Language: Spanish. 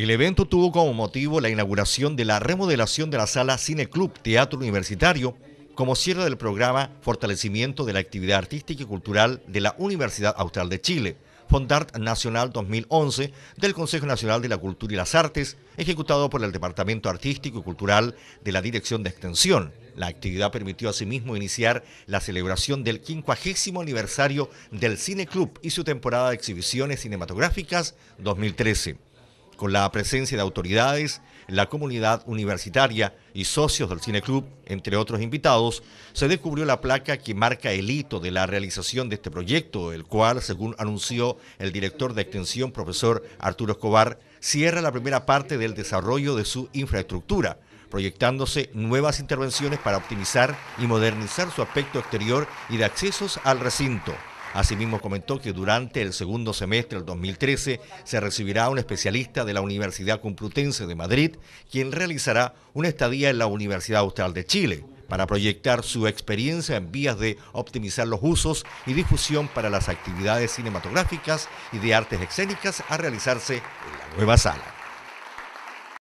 El evento tuvo como motivo la inauguración de la remodelación de la sala Cine Club Teatro Universitario como cierre del programa Fortalecimiento de la Actividad Artística y Cultural de la Universidad Austral de Chile, Fondart Nacional 2011 del Consejo Nacional de la Cultura y las Artes, ejecutado por el Departamento Artístico y Cultural de la Dirección de Extensión. La actividad permitió asimismo iniciar la celebración del 50 aniversario del Cine Club y su temporada de exhibiciones cinematográficas 2013 con la presencia de autoridades, la comunidad universitaria y socios del cineclub, entre otros invitados, se descubrió la placa que marca el hito de la realización de este proyecto, el cual, según anunció el director de extensión, profesor Arturo Escobar, cierra la primera parte del desarrollo de su infraestructura proyectándose nuevas intervenciones para optimizar y modernizar su aspecto exterior y de accesos al recinto. Asimismo comentó que durante el segundo semestre del 2013 se recibirá un especialista de la Universidad Complutense de Madrid, quien realizará una estadía en la Universidad Austral de Chile para proyectar su experiencia en vías de optimizar los usos y difusión para las actividades cinematográficas y de artes escénicas a realizarse en la nueva sala.